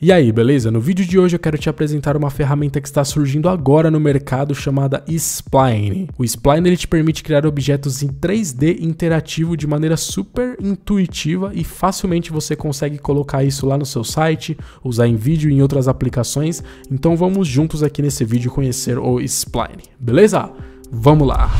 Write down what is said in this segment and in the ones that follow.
E aí, beleza? No vídeo de hoje eu quero te apresentar uma ferramenta que está surgindo agora no mercado chamada Spline. O Spline ele te permite criar objetos em 3D interativo de maneira super intuitiva e facilmente você consegue colocar isso lá no seu site, usar em vídeo e em outras aplicações. Então vamos juntos aqui nesse vídeo conhecer o Spline, beleza? Vamos lá!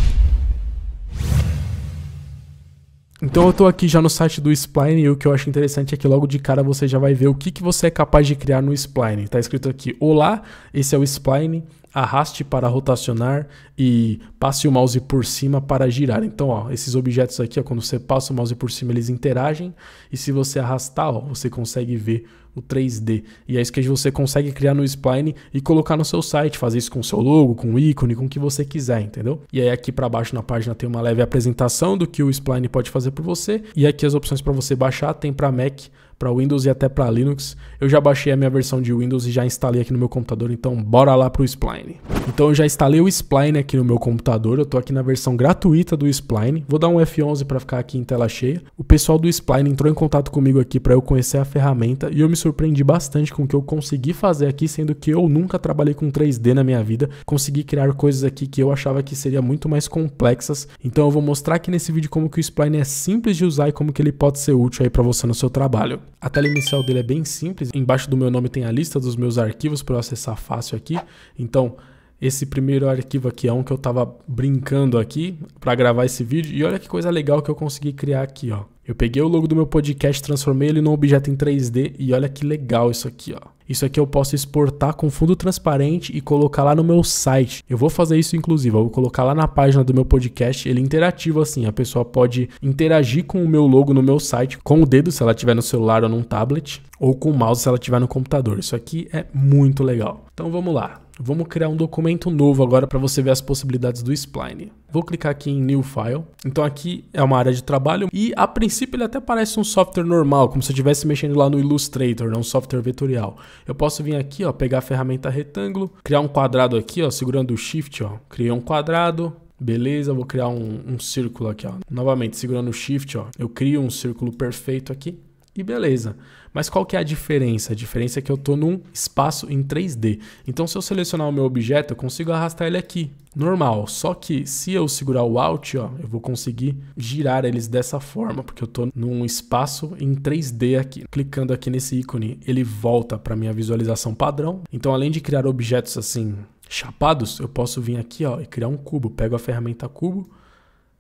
Então eu tô aqui já no site do Spline e o que eu acho interessante é que logo de cara você já vai ver o que, que você é capaz de criar no Spline. Tá escrito aqui, olá, esse é o Spline, arraste para rotacionar e passe o mouse por cima para girar. Então, ó, esses objetos aqui, ó, quando você passa o mouse por cima, eles interagem e se você arrastar, ó, você consegue ver o 3D. E é isso que você consegue criar no Spline e colocar no seu site, fazer isso com o seu logo, com o ícone, com o que você quiser, entendeu? E aí aqui para baixo na página tem uma leve apresentação do que o Spline pode fazer por você e aqui as opções para você baixar tem para Mac para Windows e até para Linux. Eu já baixei a minha versão de Windows e já instalei aqui no meu computador, então bora lá pro Spline. Então eu já instalei o Spline aqui no meu computador, eu tô aqui na versão gratuita do Spline. Vou dar um F11 para ficar aqui em tela cheia. O pessoal do Spline entrou em contato comigo aqui para eu conhecer a ferramenta e eu me surpreendi bastante com o que eu consegui fazer aqui, sendo que eu nunca trabalhei com 3D na minha vida. Consegui criar coisas aqui que eu achava que seria muito mais complexas. Então eu vou mostrar aqui nesse vídeo como que o Spline é simples de usar e como que ele pode ser útil aí para você no seu trabalho. A tela inicial dele é bem simples. Embaixo do meu nome tem a lista dos meus arquivos para eu acessar fácil aqui. Então, esse primeiro arquivo aqui é um que eu estava brincando aqui para gravar esse vídeo. E olha que coisa legal que eu consegui criar aqui, ó. Eu peguei o logo do meu podcast, transformei ele num objeto em 3D e olha que legal isso aqui, ó. Isso aqui eu posso exportar com fundo transparente e colocar lá no meu site. Eu vou fazer isso, inclusive. Eu vou colocar lá na página do meu podcast, ele é interativo assim. A pessoa pode interagir com o meu logo no meu site, com o dedo, se ela tiver no celular ou num tablet, ou com o mouse, se ela tiver no computador. Isso aqui é muito legal. Então vamos lá. Vamos criar um documento novo agora para você ver as possibilidades do spline. Vou clicar aqui em New File. Então aqui é uma área de trabalho e a princípio ele até parece um software normal, como se eu estivesse mexendo lá no Illustrator, né, um software vetorial. Eu posso vir aqui, ó, pegar a ferramenta retângulo, criar um quadrado aqui, ó, segurando o Shift, ó. Criei um quadrado, Beleza, vou criar um, um, círculo aqui, ó. Novamente, segurando o Shift, ó. Eu crio um círculo perfeito aqui e beleza. Mas qual que é a diferença? A diferença é que eu estou num espaço em 3D. Então, se eu selecionar o meu objeto, eu consigo arrastar ele aqui, normal. Só que se eu segurar o Alt, ó, eu vou conseguir girar eles dessa forma, porque eu estou num espaço em 3D aqui. Clicando aqui nesse ícone, ele volta para minha visualização padrão. Então, além de criar objetos assim chapados, eu posso vir aqui ó, e criar um cubo. Pego a ferramenta cubo,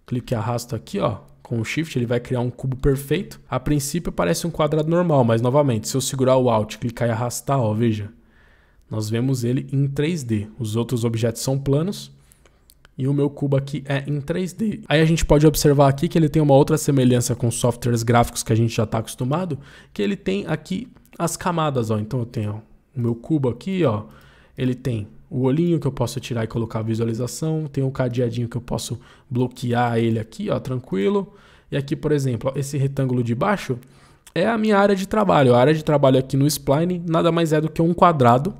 clico e arrasto aqui, ó, com o Shift ele vai criar um cubo perfeito. A princípio parece um quadrado normal, mas novamente, se eu segurar o Alt, clicar e arrastar, ó, veja. Nós vemos ele em 3D. Os outros objetos são planos e o meu cubo aqui é em 3D. Aí a gente pode observar aqui que ele tem uma outra semelhança com softwares gráficos que a gente já está acostumado, que ele tem aqui as camadas, ó. Então eu tenho ó, o meu cubo aqui, ó. Ele tem o olhinho que eu posso tirar e colocar a visualização, tem um cadeadinho que eu posso bloquear ele aqui, ó, tranquilo. E aqui, por exemplo, ó, esse retângulo de baixo é a minha área de trabalho. A área de trabalho aqui no spline nada mais é do que um quadrado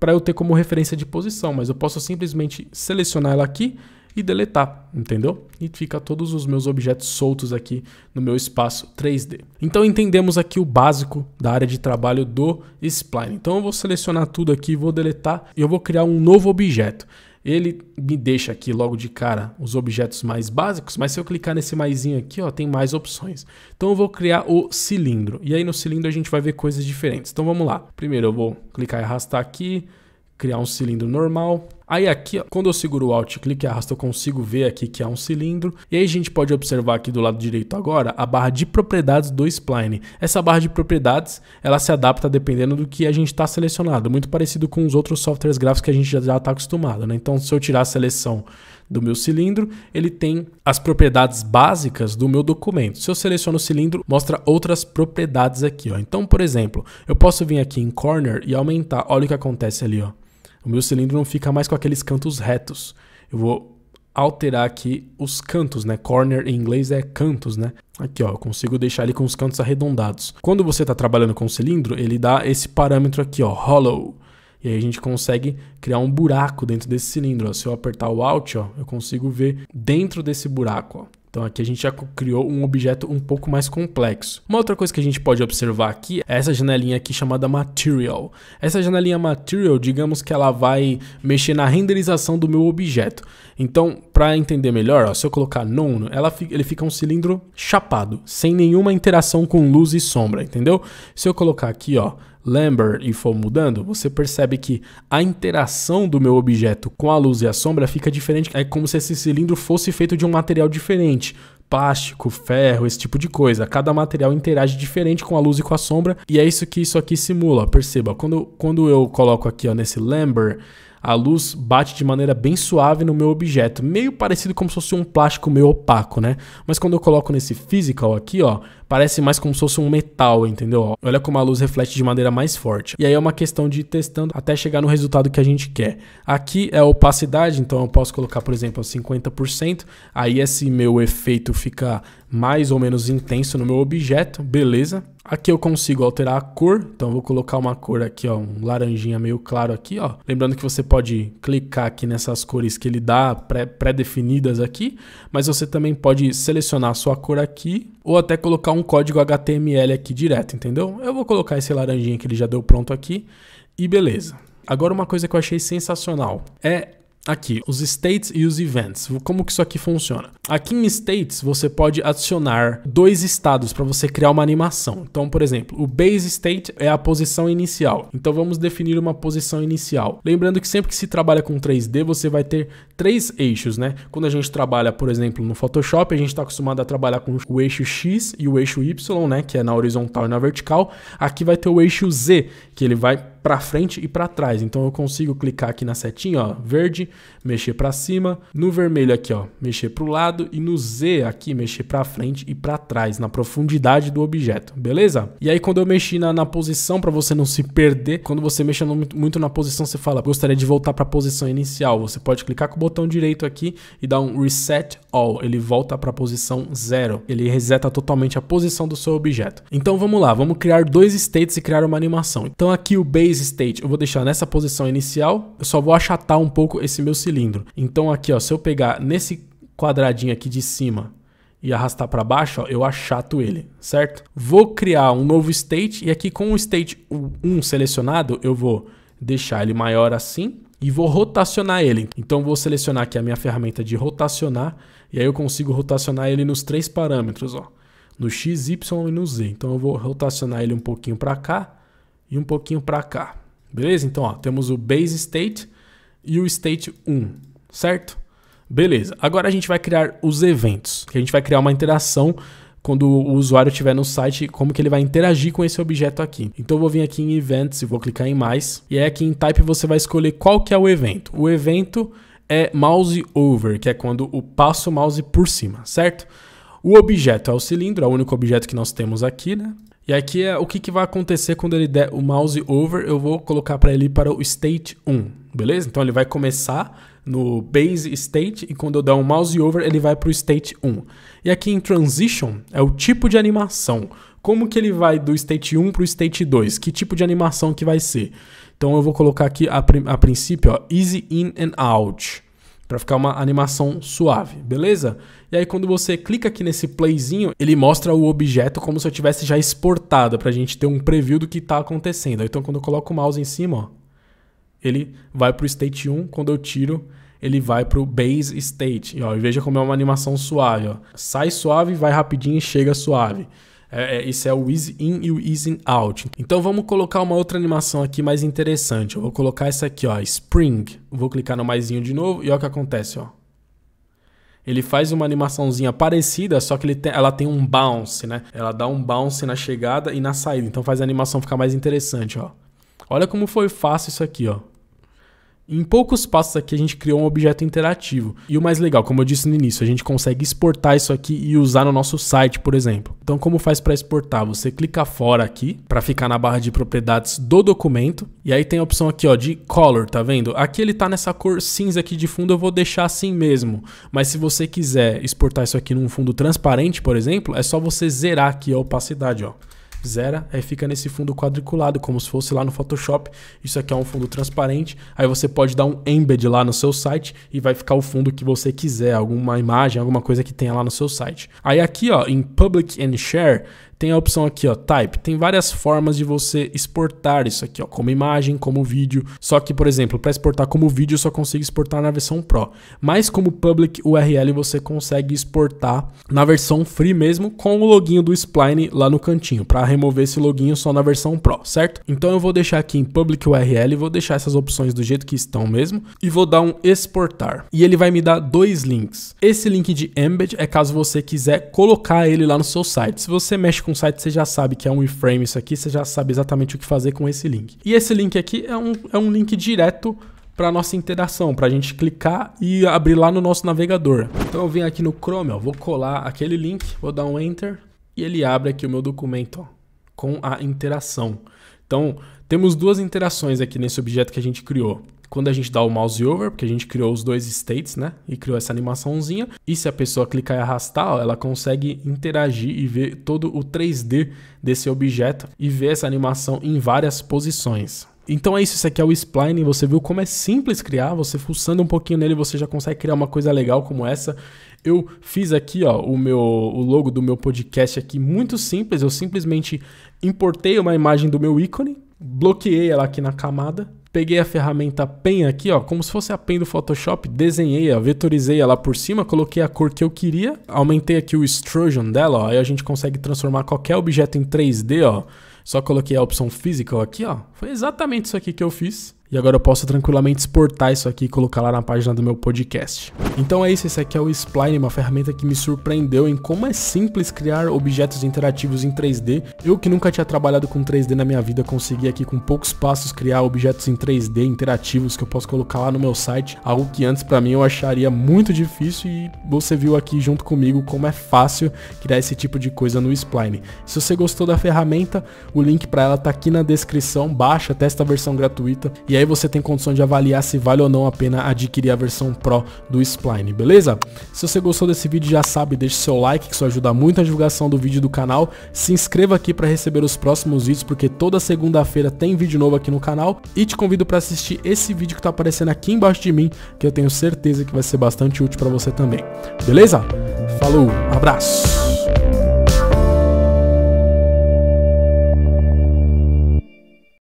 para eu ter como referência de posição, mas eu posso simplesmente selecionar ela aqui e deletar, entendeu? E fica todos os meus objetos soltos aqui no meu espaço 3D. Então entendemos aqui o básico da área de trabalho do spline. Então eu vou selecionar tudo aqui, vou deletar e eu vou criar um novo objeto. Ele me deixa aqui logo de cara os objetos mais básicos, mas se eu clicar nesse maisinho aqui, ó, tem mais opções. Então eu vou criar o cilindro. E aí no cilindro a gente vai ver coisas diferentes. Então vamos lá. Primeiro eu vou clicar e arrastar aqui, criar um cilindro normal. Aí aqui, ó, quando eu seguro o Alt, clique e arrasto, eu consigo ver aqui que é um cilindro. E aí a gente pode observar aqui do lado direito agora a barra de propriedades do spline. Essa barra de propriedades, ela se adapta dependendo do que a gente está selecionado, muito parecido com os outros softwares gráficos que a gente já está acostumado. Né? Então, se eu tirar a seleção do meu cilindro, ele tem as propriedades básicas do meu documento. Se eu seleciono o cilindro, mostra outras propriedades aqui. Ó. Então, por exemplo, eu posso vir aqui em Corner e aumentar. Olha o que acontece ali. Ó. O meu cilindro não fica mais com aqueles cantos retos. Eu vou alterar aqui os cantos, né? Corner em inglês é cantos, né? Aqui, ó, eu consigo deixar ele com os cantos arredondados. Quando você está trabalhando com o cilindro, ele dá esse parâmetro aqui, ó, hollow. E aí a gente consegue criar um buraco dentro desse cilindro. Ó. Se eu apertar o Alt, ó, eu consigo ver dentro desse buraco. Ó. Então aqui a gente já criou um objeto um pouco mais complexo. Uma outra coisa que a gente pode observar aqui é essa janelinha aqui chamada Material. Essa janelinha Material, digamos que ela vai mexer na renderização do meu objeto. Então, para entender melhor, ó, se eu colocar None, ela fica, ele fica um cilindro chapado, sem nenhuma interação com luz e sombra, entendeu? Se eu colocar aqui, ó, Lambert e for mudando, você percebe que a interação do meu objeto com a luz e a sombra fica diferente. É como se esse cilindro fosse feito de um material diferente. Plástico, ferro, esse tipo de coisa. Cada material interage diferente com a luz e com a sombra, e é isso que isso aqui simula. Perceba, quando, quando eu coloco aqui ó, nesse Lambert, a luz bate de maneira bem suave no meu objeto, meio parecido como se fosse um plástico meio opaco, né? Mas quando eu coloco nesse physical aqui, ó, parece mais como se fosse um metal, entendeu? Olha como a luz reflete de maneira mais forte. E aí é uma questão de ir testando até chegar no resultado que a gente quer. Aqui é a opacidade, então eu posso colocar, por exemplo, 50%, aí esse meu efeito fica mais ou menos intenso no meu objeto, beleza? Aqui eu consigo alterar a cor, então vou colocar uma cor aqui, ó, um laranjinha meio claro aqui, ó. Lembrando que você pode clicar aqui nessas cores que ele dá pré-definidas aqui, mas você também pode selecionar a sua cor aqui ou até colocar um código HTML aqui direto, entendeu? Eu vou colocar esse laranjinha que ele já deu pronto aqui e beleza. Agora uma coisa que eu achei sensacional é Aqui, os states e os events. Como que isso aqui funciona? Aqui em states, você pode adicionar dois estados para você criar uma animação. Então, por exemplo, o base state é a posição inicial. Então, vamos definir uma posição inicial. Lembrando que sempre que se trabalha com 3D, você vai ter três eixos, né? Quando a gente trabalha, por exemplo, no Photoshop, a gente está acostumado a trabalhar com o eixo X e o eixo Y, né? Que é na horizontal e na vertical. Aqui vai ter o eixo Z, que ele vai para frente e para trás. Então eu consigo clicar aqui na setinha, ó, verde, mexer para cima, no vermelho aqui, ó, mexer para o lado e no Z aqui mexer para frente e para trás, na profundidade do objeto, beleza? E aí quando eu mexi na, na posição para você não se perder, quando você mexe muito, muito na posição, você fala: "Gostaria de voltar para a posição inicial". Você pode clicar com o botão direito aqui e dar um reset all, ele volta para a posição zero. Ele reseta totalmente a posição do seu objeto. Então vamos lá, vamos criar dois states e criar uma animação. Então aqui o base base state eu vou deixar nessa posição inicial, eu só vou achatar um pouco esse meu cilindro. Então aqui, ó, se eu pegar nesse quadradinho aqui de cima e arrastar para baixo, ó, eu achato ele, certo? Vou criar um novo state e aqui com o state 1 selecionado, eu vou deixar ele maior assim e vou rotacionar ele. Então vou selecionar aqui a minha ferramenta de rotacionar e aí eu consigo rotacionar ele nos três parâmetros, ó, no x, y e no z. Então eu vou rotacionar ele um pouquinho para cá e um pouquinho para cá. Beleza? Então, ó, temos o base state e o state 1, certo? Beleza. Agora a gente vai criar os eventos, que a gente vai criar uma interação quando o usuário estiver no site, como que ele vai interagir com esse objeto aqui. Então eu vou vir aqui em Events e vou clicar em mais. E aí aqui em Type você vai escolher qual que é o evento. O evento é mouse over, que é quando o passo o mouse por cima, certo? O objeto é o cilindro, é o único objeto que nós temos aqui, né? E aqui é o que, que vai acontecer quando ele der o mouse over, eu vou colocar para ele para o state 1, beleza? Então ele vai começar no base state e quando eu der um mouse over ele vai para o state 1. E aqui em transition é o tipo de animação. Como que ele vai do state 1 para o state 2? Que tipo de animação que vai ser? Então eu vou colocar aqui a, a princípio ó, easy in and out para ficar uma animação suave, beleza? E aí quando você clica aqui nesse playzinho, ele mostra o objeto como se eu tivesse já exportado, para gente ter um preview do que está acontecendo. Então quando eu coloco o mouse em cima, ó, ele vai pro state 1, quando eu tiro, ele vai pro base state. E, ó, e veja como é uma animação suave. Ó. Sai suave, vai rapidinho e chega suave. É, é, isso é o Easy In e o Easy Out. Então vamos colocar uma outra animação aqui mais interessante. Eu vou colocar essa aqui, ó, Spring. Vou clicar no maisinho de novo e olha o que acontece, ó. Ele faz uma animaçãozinha parecida, só que tem, ela tem um bounce, né? Ela dá um bounce na chegada e na saída. Então faz a animação ficar mais interessante, ó. Olha como foi fácil isso aqui, ó. Em poucos passos aqui a gente criou um objeto interativo. E o mais legal, como eu disse no início, a gente consegue exportar isso aqui e usar no nosso site, por exemplo. Então como faz para exportar? Você clica fora aqui para ficar na barra de propriedades do documento e aí tem a opção aqui ó de color, tá vendo? Aqui ele tá nessa cor cinza aqui de fundo, eu vou deixar assim mesmo. Mas se você quiser exportar isso aqui num fundo transparente, por exemplo, é só você zerar aqui a opacidade, ó zera, aí fica nesse fundo quadriculado, como se fosse lá no Photoshop. Isso aqui é um fundo transparente, aí você pode dar um embed lá no seu site e vai ficar o fundo que você quiser, alguma imagem, alguma coisa que tenha lá no seu site. Aí aqui, ó, em Public and Share, tem a opção aqui, ó, type. Tem várias formas de você exportar isso aqui, ó, como imagem, como vídeo. Só que, por exemplo, para exportar como vídeo, eu só consigo exportar na versão Pro. Mas como public URL, você consegue exportar na versão free mesmo com o login do Spline lá no cantinho, para remover esse login só na versão Pro, certo? Então eu vou deixar aqui em public URL, vou deixar essas opções do jeito que estão mesmo e vou dar um exportar. E ele vai me dar dois links. Esse link de embed é caso você quiser colocar ele lá no seu site. Se você mexe com o site você já sabe que é um iframe isso aqui, você já sabe exatamente o que fazer com esse link. E esse link aqui é um, é um link direto para nossa interação, para a gente clicar e abrir lá no nosso navegador. Então eu venho aqui no Chrome, ó, vou colar aquele link, vou dar um Enter e ele abre aqui o meu documento ó, com a interação. Então temos duas interações aqui nesse objeto que a gente criou quando a gente dá o mouse over, porque a gente criou os dois states, né? E criou essa animaçãozinha. E se a pessoa clicar e arrastar, ó, ela consegue interagir e ver todo o 3D desse objeto e ver essa animação em várias posições. Então é isso, isso aqui é o spline, você viu como é simples criar, você fuçando um pouquinho nele, você já consegue criar uma coisa legal como essa. Eu fiz aqui, ó, o meu o logo do meu podcast aqui muito simples, eu simplesmente importei uma imagem do meu ícone, bloqueei ela aqui na camada Peguei a ferramenta Pen aqui, ó, como se fosse a Pen do Photoshop, desenhei, ó, vetorizei ela por cima, coloquei a cor que eu queria, aumentei aqui o extrusion dela, ó, aí a gente consegue transformar qualquer objeto em 3D, ó. Só coloquei a opção physical aqui, ó. Foi exatamente isso aqui que eu fiz. E agora eu posso tranquilamente exportar isso aqui e colocar lá na página do meu podcast. Então é isso, esse aqui é o Spline, uma ferramenta que me surpreendeu em como é simples criar objetos interativos em 3D. Eu que nunca tinha trabalhado com 3D na minha vida, consegui aqui com poucos passos criar objetos em 3D interativos que eu posso colocar lá no meu site, algo que antes para mim eu acharia muito difícil e você viu aqui junto comigo como é fácil criar esse tipo de coisa no Spline. Se você gostou da ferramenta, o link para ela tá aqui na descrição, baixa, testa a versão gratuita e e aí você tem condição de avaliar se vale ou não a pena adquirir a versão Pro do Spline, beleza? Se você gostou desse vídeo, já sabe, deixe seu like, que isso ajuda muito a divulgação do vídeo do canal. Se inscreva aqui para receber os próximos vídeos, porque toda segunda-feira tem vídeo novo aqui no canal. E te convido para assistir esse vídeo que está aparecendo aqui embaixo de mim, que eu tenho certeza que vai ser bastante útil para você também. Beleza? Falou, abraço!